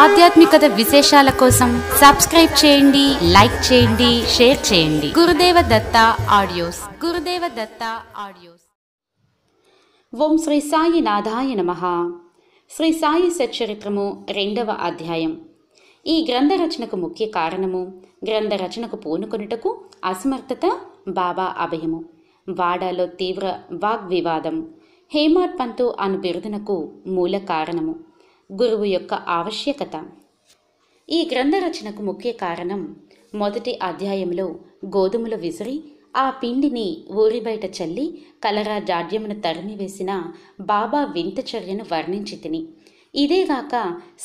ఆధ్యాత్మికత విశేషాల కోసం సబ్స్క్రైబ్ చేయండి లైక్ చేయండి షేర్ చేయండి గురుదేవ దత్త ఆడియోస్ గురుదేవ దత్త ఆడియోస్ ఓం శ్రీ సాయి నాథాయ నమ శ్రీ సాయి సచ్చరిత్రము రెండవ అధ్యాయం ఈ గ్రంథ రచనకు ముఖ్య కారణము గ్రంథ రచనకు పూనుకొనుటకు అసమర్థత బాబా అభయము వాడాలో తీవ్ర వాగ్వివాదం హేమాడ్ పంతు అను బిరుదునకు మూల కారణము గురువు యొక్క ఆవశ్యకత ఈ గ్రంథ రచనకు ముఖ్య కారణం మొదటి అధ్యాయంలో గోధుమలు విసిరి ఆ పిండిని ఊరి బయట చల్లి కలరా జాడ్యమును తరిమివేసిన బాబా వింత చర్యను వర్ణించి తిని ఇదేగాక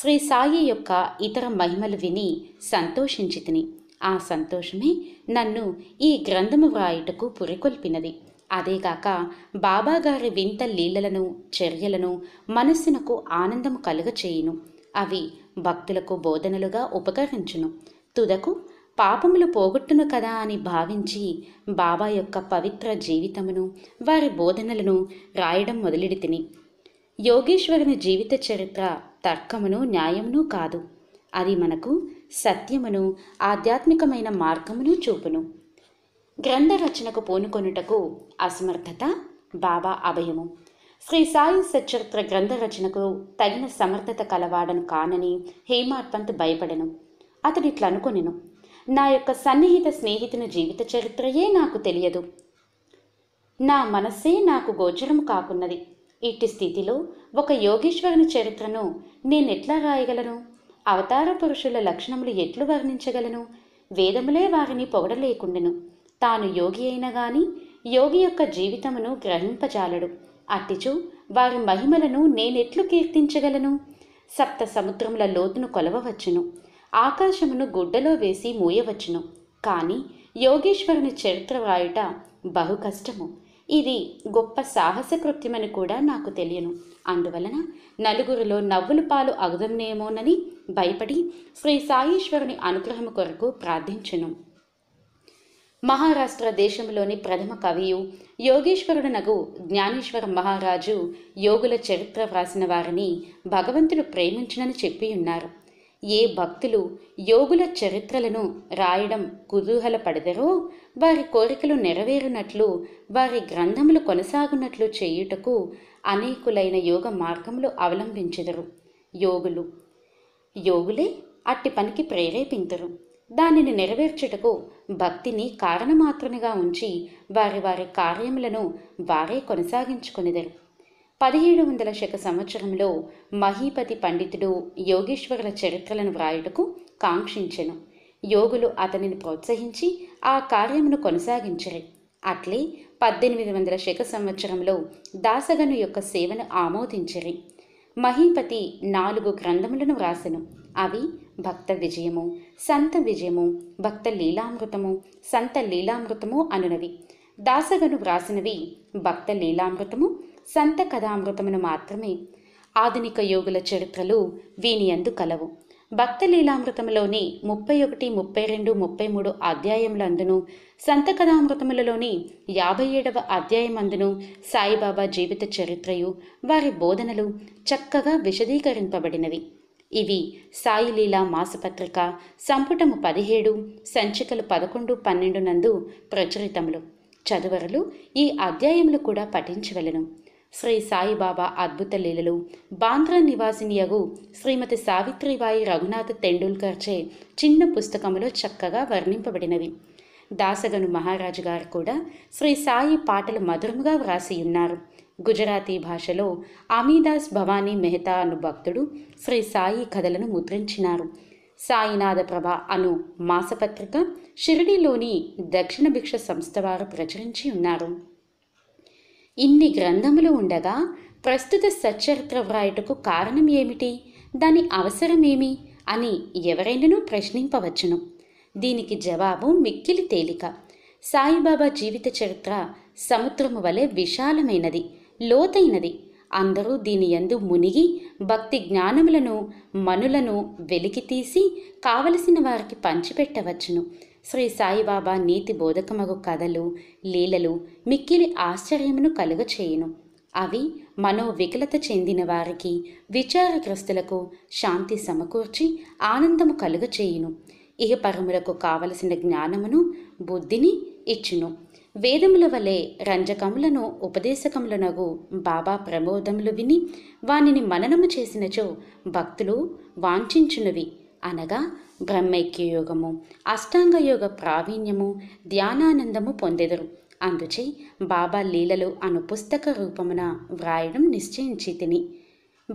శ్రీ సాయి యొక్క ఇతర మహిమలు విని సంతోషించి తిని ఆ సంతోషమే నన్ను ఈ గ్రంథము వ్రాయుటకు పురికొల్పినది అదేగాక బాబాగారి వింత లీలలను చర్యలను మనస్సునకు ఆనందము కలుగచేయును అవి భక్తులకు బోధనలుగా ఉపకరించును తుదకు పాపములు పోగొట్టును కదా అని భావించి బాబా యొక్క పవిత్ర జీవితమును వారి బోధనలను రాయడం మొదలెడి యోగేశ్వరుని జీవిత చరిత్ర తర్కమును న్యాయమును కాదు అది మనకు సత్యమును ఆధ్యాత్మికమైన మార్గమును చూపును గ్రంథ రచనకు పూనుకొనుటకు అసమర్థత బాబా అభయము శ్రీ సాయి సచరిత్ర గ్రంథ రచనకు తగిన సమర్థత కలవాడను కానని హేమాత్పంత్ భయపడను అతడు ఇట్లా అనుకొనెను నా యొక్క సన్నిహిత స్నేహితుని జీవిత చరిత్రయే నాకు తెలియదు నా మనస్సే నాకు గోచరం కాకున్నది ఇట్టి స్థితిలో ఒక యోగేశ్వరుని చరిత్రను నేను ఎట్లా రాయగలను అవతార పురుషుల లక్షణములు ఎట్లు వర్ణించగలను వేదములే వారిని పొగడలేకుండెను తాను యోగి అయిన గాని యోగి యొక్క జీవితమును గ్రహింపజాలడు అట్టిచు వారి మహిమలను నేనెట్లు కీర్తించగలను సప్త సముద్రముల లోతును కొలవవచ్చును ఆకాశమును గుడ్డలో వేసి మూయవచ్చును కానీ యోగేశ్వరుని చరిత్ర వ్రాయుట బహు కష్టము ఇది గొప్ప సాహస కృత్యమని కూడా నాకు తెలియను అందువలన నలుగురిలో నవ్వులు పాలు అగుదమ్నేమోనని భయపడి శ్రీ సాయేశ్వరుని అనుగ్రహము కొరకు ప్రార్థించును మహారాష్ట్ర దేశంలోని ప్రథమ కవియు యోగేశ్వరుడనగు జ్ఞానేశ్వర మహారాజు యోగుల చరిత్ర వ్రాసిన వారిని భగవంతుడు ప్రేమించినని చెప్పి ఉన్నారు ఏ భక్తులు యోగుల చరిత్రలను రాయడం పడదరో వారి కోరికలు నెరవేరినట్లు వారి గ్రంథములు కొనసాగునట్లు చేయుటకు అనేకులైన యోగ మార్గములు అవలంబించెదరు యోగులు యోగులే అట్టి పనికి ప్రేరేపించరు దానిని నెరవేర్చుటకు భక్తిని కారణమాత్రముగా ఉంచి వారి వారి కార్యములను వారే కొనసాగించుకునేదరు పదిహేడు వందల శక సంవత్సరంలో మహీపతి పండితుడు యోగేశ్వరుల చరిత్రలను వ్రాయుటకు కాంక్షించెను యోగులు అతనిని ప్రోత్సహించి ఆ కార్యమును కొనసాగించరు అట్లే పద్దెనిమిది వందల శక సంవత్సరంలో దాసగను యొక్క సేవను ఆమోదించరి మహీపతి నాలుగు గ్రంథములను వ్రాసెను అవి భక్త విజయము సంత విజయము భక్త లీలామృతము సంత లీలామృతము అనునవి దాసగను వ్రాసినవి భక్త లీలామృతము సంత కథామృతమును మాత్రమే ఆధునిక యోగుల చరిత్రలు వీనియందు కలవు భక్త లీలామృతములోని ముప్పై ఒకటి ముప్పై రెండు ముప్పై మూడు అధ్యాయములందును సంత కథామృతములలోని యాభై ఏడవ అధ్యాయమందును సాయిబాబా జీవిత చరిత్రయు వారి బోధనలు చక్కగా విశదీకరింపబడినవి ఇవి సాయిలీల మాసపత్రిక సంపుటము పదిహేడు సంచికలు పదకొండు పన్నెండు నందు ప్రచురితములు చదువరులు ఈ అధ్యాయములు కూడా పఠించవలను శ్రీ సాయిబాబా అద్భుత లీలలు బాంద్రా నివాసినియగు శ్రీమతి సావిత్రిబాయి రఘునాథ్ తెండూల్కర్చే చిన్న పుస్తకములో చక్కగా వర్ణింపబడినవి దాసగను మహారాజు గారు కూడా శ్రీ సాయి పాటలు మధురముగా వ్రాసియున్నారు గుజరాతీ భాషలో అమీదాస్ భవానీ మెహతా అను భక్తుడు శ్రీ సాయి కథలను ముద్రించినారు సాయినాథ ప్రభ అను మాసపత్రిక షిరిడీలోని దక్షిణ భిక్ష సంస్థ వారు ప్రచురించి ఉన్నారు ఇన్ని గ్రంథములు ఉండగా ప్రస్తుత సచ్చరిత్ర వ్రాయటకు కారణం ఏమిటి దాని అవసరమేమి అని ఎవరైనను ప్రశ్నింపవచ్చును దీనికి జవాబు మిక్కిలి తేలిక సాయిబాబా జీవిత చరిత్ర సముద్రము వలె విశాలమైనది లోతైనది అందరూ దీని యందు మునిగి భక్తి జ్ఞానములను మనులను వెలికితీసి కావలసిన వారికి పంచిపెట్టవచ్చును శ్రీ సాయిబాబా నీతి బోధకమగు కథలు లీలలు మిక్కిలి ఆశ్చర్యమును కలుగచేయును అవి మనోవికలత చెందిన వారికి విచారగ్రస్తులకు శాంతి సమకూర్చి ఆనందము కలుగచేయును పరములకు కావలసిన జ్ఞానమును బుద్ధిని ఇచ్చును వేదముల వలె రంజకములను ఉపదేశకములనగు బాబా ప్రమోదములు విని వానిని మననము చేసినచో భక్తులు వాంఛించునవి అనగా బ్రహ్మైక్యయోగము అష్టాంగయోగ ప్రావీణ్యము ధ్యానానందము పొందెదరు అందుచే బాబా లీలలు అను పుస్తక రూపమున వ్రాయడం నిశ్చయించి తిని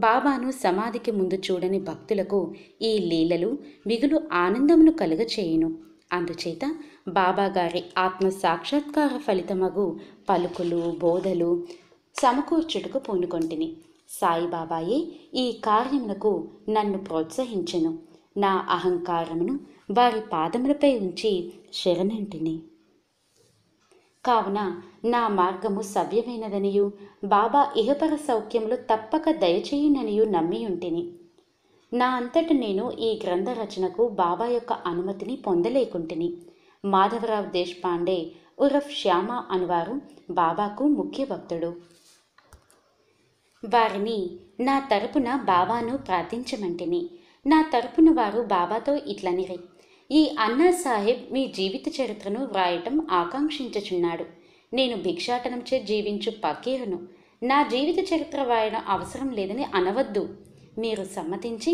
బాబాను సమాధికి ముందు చూడని భక్తులకు ఈ లీలలు మిగులు ఆనందమును కలుగచేయును అందుచేత బాబాగారి ఆత్మ సాక్షాత్కార ఫలితమగు పలుకులు బోధలు సమకూర్చుటకు పూనుకొంటిని సాయిబాబాయే ఈ కార్యమునకు నన్ను ప్రోత్సహించెను నా అహంకారమును వారి పాదములపై ఉంచి శరణంటిని కావున నా మార్గము సవ్యమైనదనియు బాబా ఇహపర సౌఖ్యములు తప్పక దయచేయుననియు నమ్మియుంటిని నా అంతట నేను ఈ గ్రంథ రచనకు బాబా యొక్క అనుమతిని పొందలేకుంటుని మాధవరావు దేశపాండే ఉరఫ్ శ్యామ అనువారు బాబాకు ముఖ్య భక్తుడు వారిని నా తరపున బాబాను ప్రార్థించమంటిని నా తరపున వారు బాబాతో ఇట్లనిరి ఈ అన్నా సాహెబ్ మీ జీవిత చరిత్రను వ్రాయటం ఆకాంక్షించుచున్నాడు నేను భిక్షాటనంచే జీవించు పకీరును నా జీవిత చరిత్ర వ్రాయడం అవసరం లేదని అనవద్దు మీరు సమ్మతించి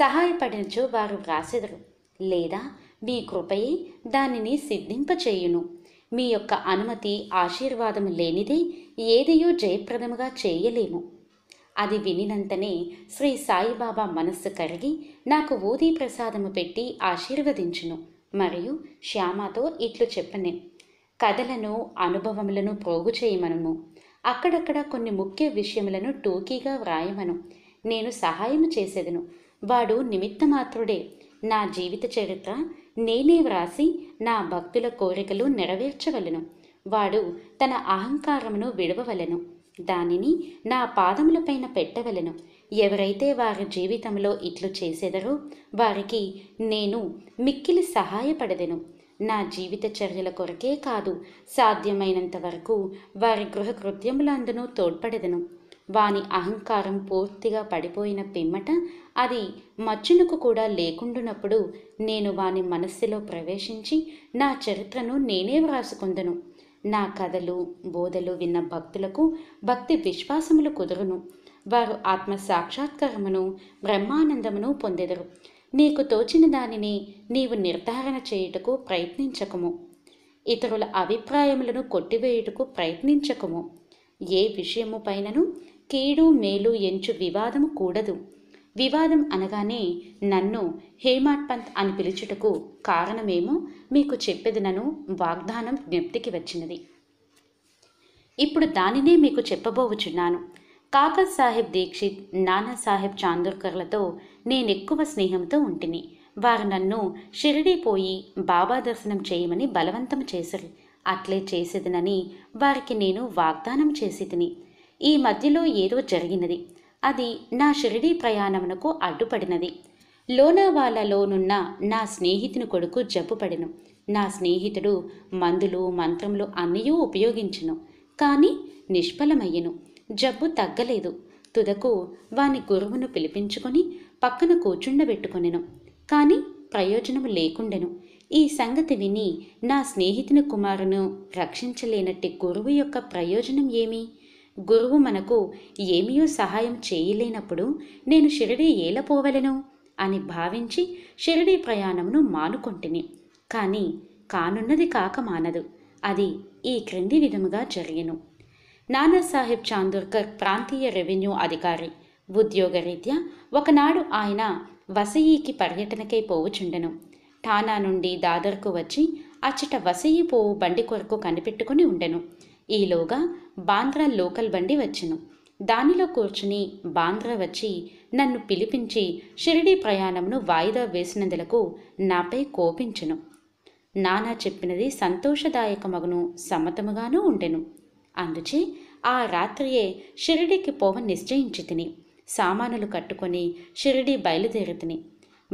సహాయపడినచు వారు వ్రాసెదరు లేదా మీ కృపయే దానిని సిద్ధింపచేయును మీ యొక్క అనుమతి ఆశీర్వాదము లేనిదే ఏదియో జయప్రదముగా చేయలేము అది వినినంతనే శ్రీ సాయిబాబా మనస్సు కరిగి నాకు ఊదీ ప్రసాదము పెట్టి ఆశీర్వదించును మరియు శ్యామతో ఇట్లు చెప్పనే కథలను అనుభవములను ప్రోగు చేయమనము అక్కడక్కడ కొన్ని ముఖ్య విషయములను టూకీగా వ్రాయమను నేను సహాయం చేసేదను వాడు నిమిత్తమాత్రుడే నా జీవిత చరిత్ర నేనే వ్రాసి నా భక్తుల కోరికలు నెరవేర్చవలను వాడు తన అహంకారమును విడవవలను దానిని నా పాదములపైన పెట్టవలను ఎవరైతే వారి జీవితంలో ఇట్లు చేసేదరో వారికి నేను మిక్కిలి సహాయపడదెను నా జీవిత చర్యల కొరకే కాదు సాధ్యమైనంత వరకు వారి గృహకృత్యములందునూ కృత్యములందునూ తోడ్పడదను వాని అహంకారం పూర్తిగా పడిపోయిన పిమ్మట అది మచ్చునకు కూడా లేకుండునప్పుడు నేను వాని మనస్సులో ప్రవేశించి నా చరిత్రను నేనే వ్రాసుకుందను నా కథలు బోధలు విన్న భక్తులకు భక్తి విశ్వాసములు కుదురును వారు ఆత్మ సాక్షాత్కారమును బ్రహ్మానందమును పొందెదరు నీకు తోచిన దానిని నీవు నిర్ధారణ చేయుటకు ప్రయత్నించకము ఇతరుల అభిప్రాయములను కొట్టివేయుటకు ప్రయత్నించకము ఏ విషయము పైనను కీడు మేలు ఎంచు వివాదము కూడదు వివాదం అనగానే నన్ను హేమాట్ పంత్ అని పిలుచుటకు కారణమేమో మీకు చెప్పేది నన్ను వాగ్దానం జ్ఞప్తికి వచ్చినది ఇప్పుడు దానినే మీకు చెప్పబోవుచున్నాను కాకా సాహెబ్ దీక్షిత్ నానా సాహెబ్ చాందోర్కర్లతో నేనెక్కువ స్నేహంతో ఉంటిని వారు నన్ను షిరిడీ పోయి బాబా దర్శనం చేయమని బలవంతం చేశారు అట్లే చేసేదనని వారికి నేను వాగ్దానం చేసేదిని ఈ మధ్యలో ఏదో జరిగినది అది నా షిరిడీ ప్రయాణమునకు అడ్డుపడినది లోనావాలలోనున్న నా స్నేహితుని కొడుకు జబ్బుపడెను నా స్నేహితుడు మందులు మంత్రములు అన్నయూ ఉపయోగించెను కానీ నిష్ఫలమయ్యను జబ్బు తగ్గలేదు తుదకు వాని గురువును పిలిపించుకొని పక్కన కూర్చుండబెట్టుకొనెను కానీ ప్రయోజనం లేకుండెను ఈ సంగతి విని నా స్నేహితుని కుమారును రక్షించలేనట్టి గురువు యొక్క ప్రయోజనం ఏమి గురువు మనకు ఏమీయో సహాయం చేయలేనప్పుడు నేను షిరిడీ ఏలపోవలను అని భావించి షిరిడీ ప్రయాణమును మానుకొంటిని కానీ కానున్నది కాక మానదు అది ఈ క్రింది విధముగా జరిగెను నానాసాహెబ్ చాందూర్కర్ ప్రాంతీయ రెవెన్యూ అధికారి ఉద్యోగరీత్యా ఒకనాడు ఆయన వసయీకి పర్యటనకై పోవుచుండెను ఠానా నుండి దాదర్కు వచ్చి అచ్చట వసయి పోవు బండి కొరకు కనిపెట్టుకుని ఉండెను ఈలోగా బాంద్రా లోకల్ బండి వచ్చెను దానిలో కూర్చుని బాంద్రా వచ్చి నన్ను పిలిపించి షిరిడీ ప్రయాణమును వాయిదా వేసినందులకు నాపై కోపించును నానా చెప్పినది సంతోషదాయకమగును సమ్మతముగానూ ఉండెను అందుచే ఆ రాత్రియే షిరిడీకి పోవ నిశ్చయించి తిని సామానులు కట్టుకొని షిరిడీ బయలుదేరుతుని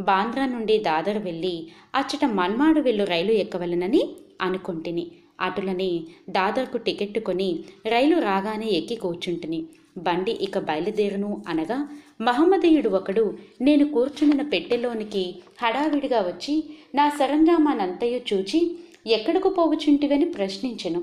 బాంద్రా నుండి దాదరు వెళ్ళి అచ్చట మన్మాడు వెళ్ళు రైలు ఎక్కవలనని అనుకుంటుని అటులని దాదర్కు టికెట్టుకొని కొని రైలు రాగానే ఎక్కి కూర్చుంటుని బండి ఇక బయలుదేరును అనగా మహమ్మదీయుడు ఒకడు నేను కూర్చున్న పెట్టెలోనికి హడావిడిగా వచ్చి నా సరంజామానంతయు చూచి ఎక్కడకు పోవచ్చుంటివని ప్రశ్నించెను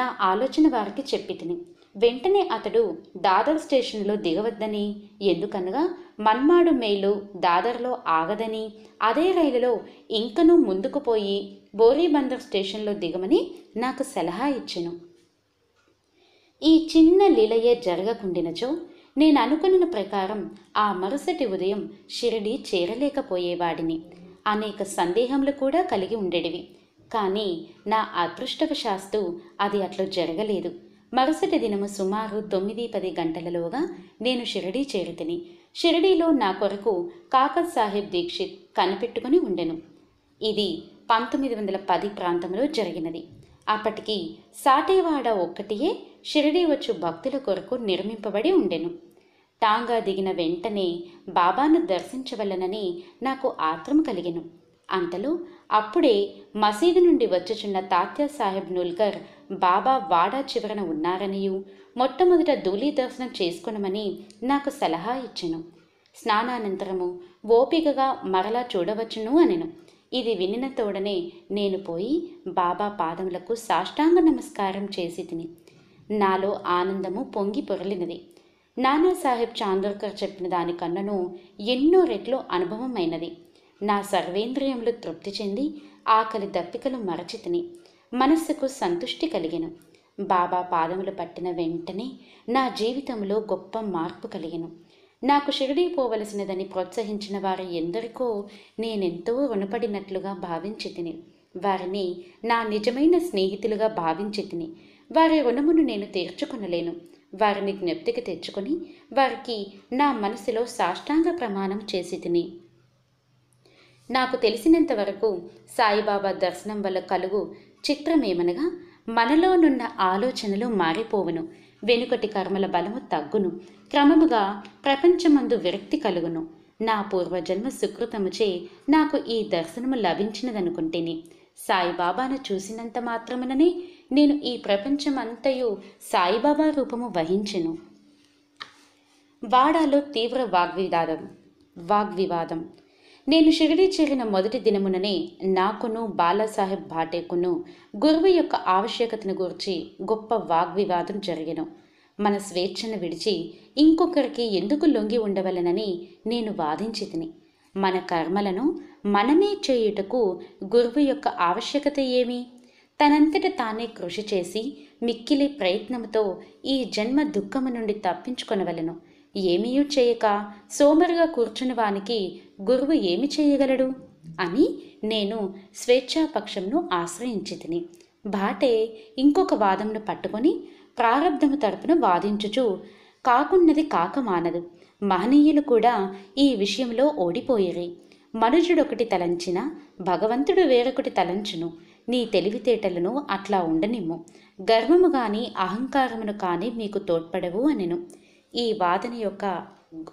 నా ఆలోచన వారికి చెప్పి వెంటనే అతడు దాదర్ స్టేషన్లో దిగవద్దని ఎందుకనగా మన్మాడు మేలు దాదర్లో ఆగదని అదే రైలులో ఇంకనూ ముందుకు పోయి బోరీబందర్ స్టేషన్లో దిగమని నాకు సలహా ఇచ్చెను ఈ చిన్న లీలయే జరగకుండినచో నేను అనుకున్న ప్రకారం ఆ మరుసటి ఉదయం షిరిడి చేరలేకపోయేవాడిని అనేక సందేహములు కూడా కలిగి ఉండేటివి కానీ నా అదృష్టవశాస్తు అది అట్లా జరగలేదు మరుసటి దినము సుమారు తొమ్మిది పది గంటలలోగా నేను షిరిడీ చేరుతిని షిరిడీలో నా కొరకు కాకత్ సాహెబ్ దీక్షిత్ కనిపెట్టుకుని ఉండెను ఇది పంతొమ్మిది వందల పది ప్రాంతంలో జరిగినది అప్పటికి సాటేవాడ ఒక్కటియే షిరిడీ వచ్చు భక్తుల కొరకు నిర్మింపబడి ఉండెను టాంగా దిగిన వెంటనే బాబాను దర్శించవలనని నాకు ఆత్రం కలిగెను అంతలో అప్పుడే మసీదు నుండి వచ్చుచున్న తాత్యా సాహెబ్ నుల్కర్ బాబా వాడా చివరన ఉన్నారనియు మొట్టమొదట ధూళి దర్శనం చేసుకునమని నాకు సలహా ఇచ్చెను స్నానానంతరము ఓపికగా మరలా చూడవచ్చును అనెను ఇది వినిన తోడనే నేను పోయి బాబా పాదములకు సాష్టాంగ నమస్కారం చేసి తిని నాలో ఆనందము పొంగి పొరలినది నానాసాహెబ్ చాందోర్కర్ చెప్పిన దానికన్నను ఎన్నో రెట్లు అనుభవమైనది నా సర్వేంద్రియములు తృప్తి చెంది ఆకలి దప్పికలు మరచితిని మనస్సుకు సంతుష్టి కలిగెను బాబా పాదములు పట్టిన వెంటనే నా జీవితంలో గొప్ప మార్పు కలిగెను నాకు షిరిడీ పోవలసినదని ప్రోత్సహించిన వారు ఎందరికో నేనెంతో రుణపడినట్లుగా భావించి తిని వారిని నా నిజమైన స్నేహితులుగా భావించి తిని వారి రుణమును నేను తీర్చుకొనలేను వారిని జ్ఞప్తికి తెచ్చుకొని వారికి నా మనసులో సాష్టాంగ ప్రమాణం చేసి తిని నాకు తెలిసినంత వరకు సాయిబాబా దర్శనం వల్ల కలుగు చిత్రమేమనగా మనలోనున్న ఆలోచనలు మారిపోవును వెనుకటి కర్మల బలము తగ్గును క్రమముగా ప్రపంచమందు విరక్తి కలుగును నా పూర్వజన్మ సుకృతముచే నాకు ఈ దర్శనము లభించినదనుకుంటేనే సాయిబాబాను చూసినంత మాత్రముననే నేను ఈ ప్రపంచమంతయు సాయిబాబా రూపము వహించెను వాడాలో తీవ్ర వాగ్వివాదం వాగ్వివాదం నేను షిరిడీ చేరిన మొదటి దినముననే నాకును బాలాసాహెబ్ భాటేకును గురువు యొక్క ఆవశ్యకతను గురించి గొప్ప వాగ్వివాదం జరిగాను మన స్వేచ్ఛను విడిచి ఇంకొకరికి ఎందుకు లొంగి ఉండవలనని నేను వాదించి తిని మన కర్మలను మనమే చేయుటకు గురువు యొక్క ఆవశ్యకత ఏమి తనంతట తానే కృషి చేసి మిక్కిలి ప్రయత్నంతో ఈ జన్మ దుఃఖము నుండి తప్పించుకొనవలను ఏమీ చేయక సోమరుగా కూర్చుని వానికి గురువు ఏమి చేయగలడు అని నేను స్వేచ్ఛాపక్షంను ఆశ్రయించితిని భాటే ఇంకొక వాదమును పట్టుకొని ప్రారంధము తరపున వాదించుచు కాకున్నది కాక మానదు మహనీయులు కూడా ఈ విషయంలో ఓడిపోయేరి మనుజుడొకటి తలంచిన భగవంతుడు వేరొకటి తలంచును నీ తెలివితేటలను అట్లా ఉండనిమ్ము గర్వము కానీ అహంకారమును కానీ మీకు తోడ్పడవు అనెను ఈ వాదన యొక్క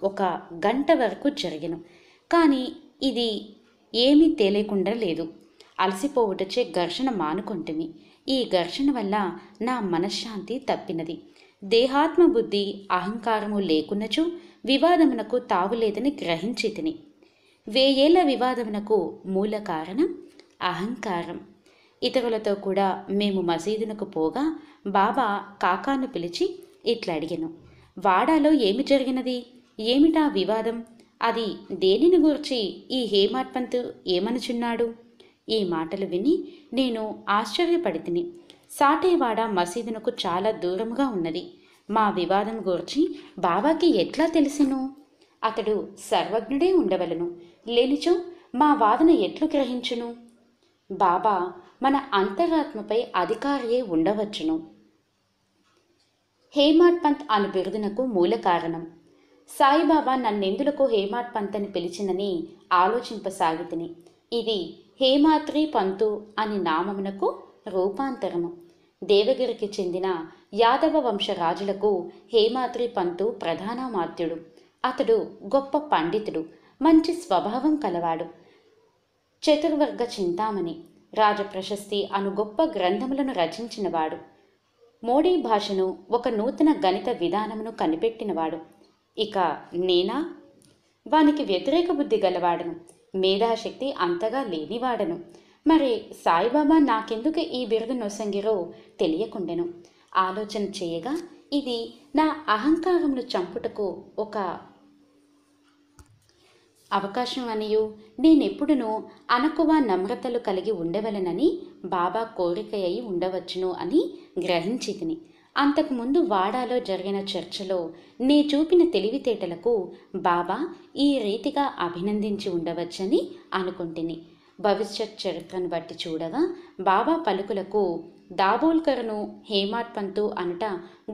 ఒక గంట వరకు జరిగను కానీ ఇది ఏమీ తేలేకుండా లేదు అలసిపోవుటచే ఘర్షణ మానుకుంటుంది ఈ ఘర్షణ వల్ల నా మనశ్శాంతి తప్పినది దేహాత్మ బుద్ధి అహంకారము లేకున్నచూ వివాదమునకు తావులేదని గ్రహించి తిని వేయేళ్ల వివాదమునకు మూల కారణం అహంకారం ఇతరులతో కూడా మేము మసీదునకు పోగా బాబా కాకాను పిలిచి ఇట్లా అడిగాను వాడాలో ఏమి జరిగినది ఏమిటా వివాదం అది దేనిని గూర్చి ఈ హేమాత్మంతు ఏమనుచున్నాడు ఈ మాటలు విని నేను ఆశ్చర్యపడితిని సాటేవాడ మసీదునకు చాలా దూరముగా ఉన్నది మా వివాదం గూర్చి బాబాకి ఎట్లా తెలిసిను అతడు సర్వజ్ఞుడే ఉండవలను లేనిచో మా వాదన ఎట్లు గ్రహించును బాబా మన అంతరాత్మపై అధికారియే ఉండవచ్చును హేమాడ్ పంత్ అను బిరుదునకు మూల కారణం సాయిబాబా నన్నెందులకు హేమాడ్ పంత్ అని పిలిచినని ఆలోచింపసాగితిని ఇది హేమాత్రి పంతు అని నామమునకు రూపాంతరము దేవగిరికి చెందిన యాదవ వంశ రాజులకు హేమాత్రి పంతు ప్రధానమాత్యుడు అతడు గొప్ప పండితుడు మంచి స్వభావం కలవాడు చతుర్వర్గ చింతామణి రాజప్రశస్తి అను గొప్ప గ్రంథములను రచించినవాడు మోడీ భాషను ఒక నూతన గణిత విధానమును కనిపెట్టినవాడు ఇక నేనా వానికి వ్యతిరేక బుద్ధి గలవాడను మేధాశక్తి అంతగా లేనివాడను మరి సాయిబాబా నాకెందుకు ఈ బిరుదు నొసంగిరో తెలియకుండెను ఆలోచన చేయగా ఇది నా అహంకారమును చంపుటకు ఒక అవకాశం అనియు నేనెప్పుడునూ అనకువ నమ్రతలు కలిగి ఉండవలనని బాబా కోరిక అయి ఉండవచ్చును అని తిని అంతకుముందు వాడాలో జరిగిన చర్చలో నే చూపిన తెలివితేటలకు బాబా ఈ రీతిగా అభినందించి ఉండవచ్చని అనుకుంటుని భవిష్యత్ చరిత్రను బట్టి చూడగా బాబా పలుకులకు దాబోల్కర్ను హేమాడ్ అనట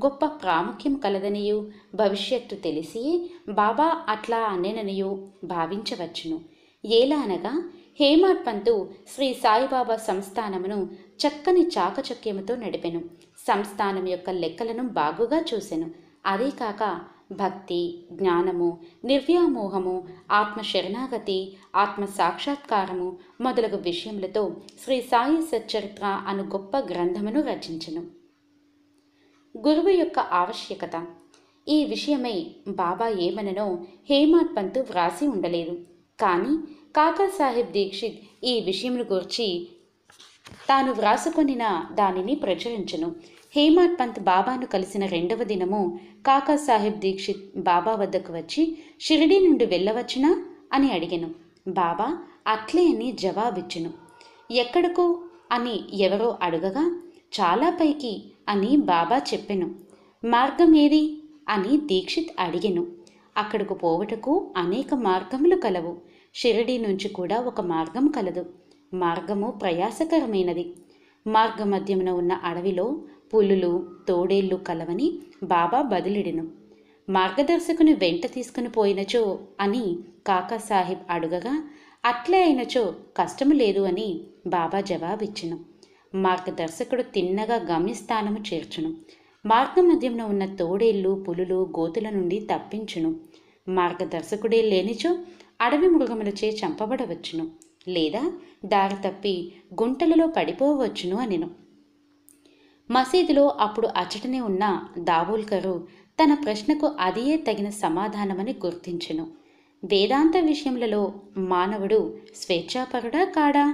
గొప్ప ప్రాముఖ్యం కలదనియు భవిష్యత్తు తెలిసి బాబా అట్లా అనేననియు భావించవచ్చును ఎలా అనగా హేమాడ్ పంతు శ్రీ సాయిబాబా సంస్థానమును చక్కని చాకచక్యముతో నడిపెను సంస్థానం యొక్క లెక్కలను బాగుగా చూసెను అదే కాక భక్తి జ్ఞానము నిర్వ్యామోహము ఆత్మ శరణాగతి ఆత్మ సాక్షాత్కారము మొదలగు విషయములతో శ్రీ సాయి సచ్చరిత్ర అను గొప్ప గ్రంథమును రచించను గురువు యొక్క ఆవశ్యకత ఈ విషయమై బాబా ఏమననో హేమాత్ పంతు వ్రాసి ఉండలేదు కానీ కాకాసాహెబ్ దీక్షిత్ ఈ విషయమును గురించి తాను వ్రాసుకొనిన దానిని ప్రచురించను హేమాట్ పంత్ బాబాను కలిసిన రెండవ దినము కాకాసాహెబ్ దీక్షిత్ బాబా వద్దకు వచ్చి షిరిడీ నుండి వెళ్ళవచ్చునా అని అడిగాను బాబా అట్లే అని జవాబిచ్చును ఎక్కడకు అని ఎవరో అడగగా చాలా పైకి అని బాబా చెప్పెను మార్గం ఏది అని దీక్షిత్ అడిగెను అక్కడకు పోవటకు అనేక మార్గములు కలవు షిరిడీ నుంచి కూడా ఒక మార్గం కలదు మార్గము ప్రయాసకరమైనది మార్గమధ్యమున ఉన్న అడవిలో పులులు తోడేళ్లు కలవని బాబా బదిలిడిను మార్గదర్శకుని వెంట తీసుకుని పోయినచో అని కాకాసాహెబ్ అడుగగా అట్లే అయినచో కష్టము లేదు అని బాబా జవాబిచ్చును మార్గదర్శకుడు తిన్నగా గమ్యస్థానము చేర్చును మార్గ మధ్యంలో ఉన్న తోడేళ్ళు పులులు గోతుల నుండి తప్పించును మార్గదర్శకుడే లేనిచో అడవి మృగములచే చంపబడవచ్చును లేదా దారి తప్పి గుంటలలో పడిపోవచ్చును అనిను మసీదులో అప్పుడు అచటనే ఉన్న దావూల్కరు తన ప్రశ్నకు అదియే తగిన సమాధానమని గుర్తించెను వేదాంత విషయములలో మానవుడు స్వేచ్ఛాపరుడా కాడా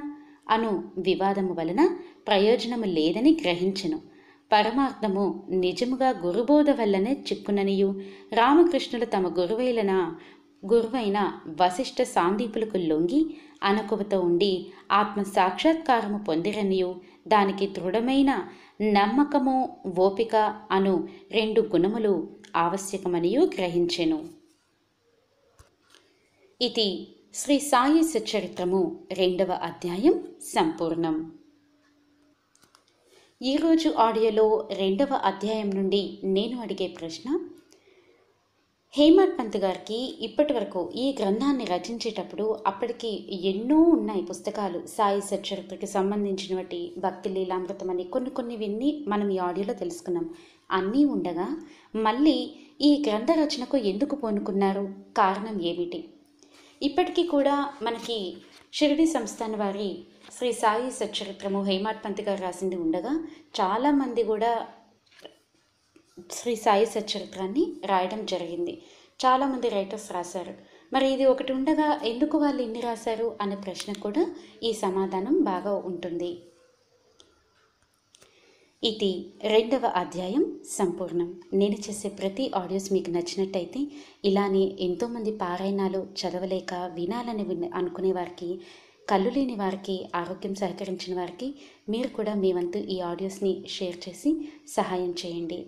అను వివాదము వలన ప్రయోజనము లేదని గ్రహించెను పరమార్థము నిజముగా గురుబోధ వల్లనే చిక్కుననియు రామకృష్ణులు తమ గురువైలన గురువైన వశిష్ఠ సాందీపులకు లొంగి అనకువతో ఉండి ఆత్మ సాక్షాత్కారము పొందిరనియు దానికి దృఢమైన నమ్మకము ఓపిక అను రెండు గుణములు ఆవశ్యకమనియు గ్రహించెను ఇది శ్రీ సాయి సచరిత్రము రెండవ అధ్యాయం సంపూర్ణం ఈరోజు ఆడియోలో రెండవ అధ్యాయం నుండి నేను అడిగే ప్రశ్న హేమంత్ పంత్ గారికి ఇప్పటి వరకు ఈ గ్రంథాన్ని రచించేటప్పుడు అప్పటికి ఎన్నో ఉన్నాయి పుస్తకాలు సాయి సచ్చరిత్రకి సంబంధించినవి భక్తి లీలామృతం అని కొన్ని కొన్ని విన్ని మనం ఈ ఆడియోలో తెలుసుకున్నాం అన్నీ ఉండగా మళ్ళీ ఈ గ్రంథ రచనకు ఎందుకు పోనుకున్నారు కారణం ఏమిటి ఇప్పటికీ కూడా మనకి షిరిడి సంస్థాన వారి శ్రీ సాయి సచరిత్రము హేమాట్ పంత్ గారు రాసింది ఉండగా చాలామంది కూడా శ్రీ సాయి సచరిత్రాన్ని రాయడం జరిగింది చాలామంది రైటర్స్ రాశారు మరి ఇది ఒకటి ఉండగా ఎందుకు వాళ్ళు ఇన్ని రాశారు అనే ప్రశ్న కూడా ఈ సమాధానం బాగా ఉంటుంది ఇది రెండవ అధ్యాయం సంపూర్ణం నేను చేసే ప్రతి ఆడియోస్ మీకు నచ్చినట్టయితే ఇలానే ఎంతోమంది పారాయణాలు చదవలేక వినాలని విన్ అనుకునే వారికి కళ్ళు లేని వారికి ఆరోగ్యం సహకరించిన వారికి మీరు కూడా మీ వంతు ఈ ఆడియోస్ని షేర్ చేసి సహాయం చేయండి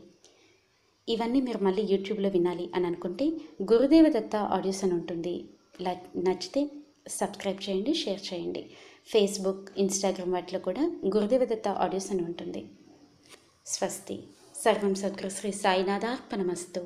ఇవన్నీ మీరు మళ్ళీ యూట్యూబ్లో వినాలి అని అనుకుంటే గురుదేవ దత్త ఆడియోస్ అని ఉంటుంది నచ్చితే సబ్స్క్రైబ్ చేయండి షేర్ చేయండి ఫేస్బుక్ ఇన్స్టాగ్రామ్ వాటిలో కూడా గురుదేవ దత్త ఆడియోస్ అని ఉంటుంది స్వస్తి సర్వం సద్గురు శ్రీ సాయినాథార్పణమస్తు